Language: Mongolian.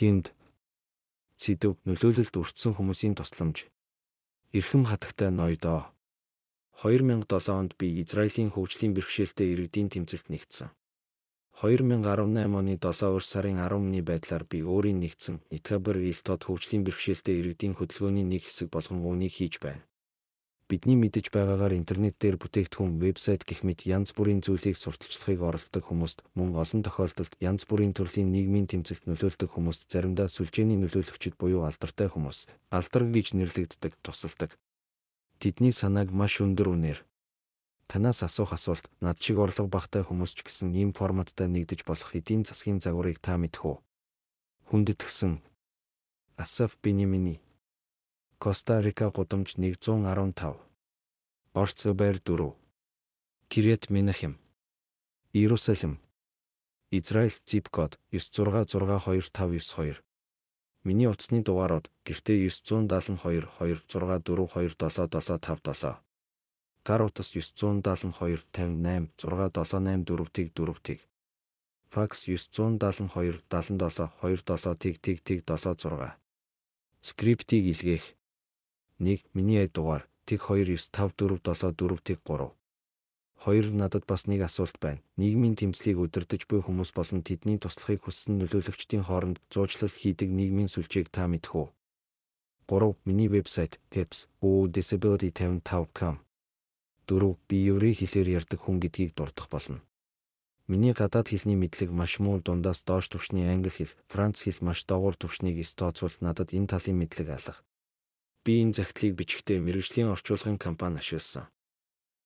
хиймд сэдв нөлөөлөлд өртсөн хүмүүсийн тусламж эрхэм хатагтай ноёдоо 2007 онд би Израилийн хөгжлийн бэрхшээлтэй иргэдийн тэмцэлд нэгдсэн. 2018 оны 7 дугаар сарын 10-ны байдлаар би өөрийн нэгдсэн Нитхабер Вилтод хөгжлийн бэрхшээлтэй иргэдийн хөдөлгөөний нэг хэсэг болгон үүнийг хийж байна бидний мэдэж байгаагаар интернет дээр бүтээгдэхүүн, вебсайт гэх мэт янз бүрийн зүйлийг сурталчлахыг оролдог хүмүүст мөн олон тохиолдолд янз бүрийн төрлийн нийгмийн тэмцэлд нөлөөлдөг хүмүүст заримдаа сүлжээний нөлөөлөгчд буюу алдартай хүмүүс алдар гэж нэрлэгддэг тусалдаг. Тэдний санааг маш өндөр үнээр танаас асуух асуулт над шиг орлого багтай хүмүүс ч гэсэн ийм форматтай нэгдэж болох эдийн засгийн загварыг та мэдэх үү? Хүндэтгсэн Асаф Биниминий Коста Рика гудамж 115. Орцбер 4. Кирет Минахим. Иерусалим. Израиль зип код 9662592. Миний утасны дугаарууд гэртээ 97227427757. Гар утас 972586784-ийг 4-ийг. Факс 972 77 27 тиг тиг тиг 76. Скриптийг илгээх 1. Миний дугаар 129547443 Хоёр надад бас нэг асуулт байна. Нийгмийн тэмцлийг өдөрдөж буй хүмүүс болон тэдний туслахыг хүссэн нөлөөлөгчдийн хооронд зуучлал хийдэг нийгмийн сүлжээг та мэдэх үү? 3. Миний вебсайт tips.disability55.com 4. Би еврей хэлээр ярьдаг хүн гэдгийг дурдах болно. Миний гадаад хэлний мэдлэг маш муу дундаас доош түвшний англи хэл, франц хэл маш доогуур түвшнийг эс тооцвол надад энэ талын мэдлэг алга би энэ захидлыг бичгтээ мэрэгжлийн орчуулгын компани ашигласан.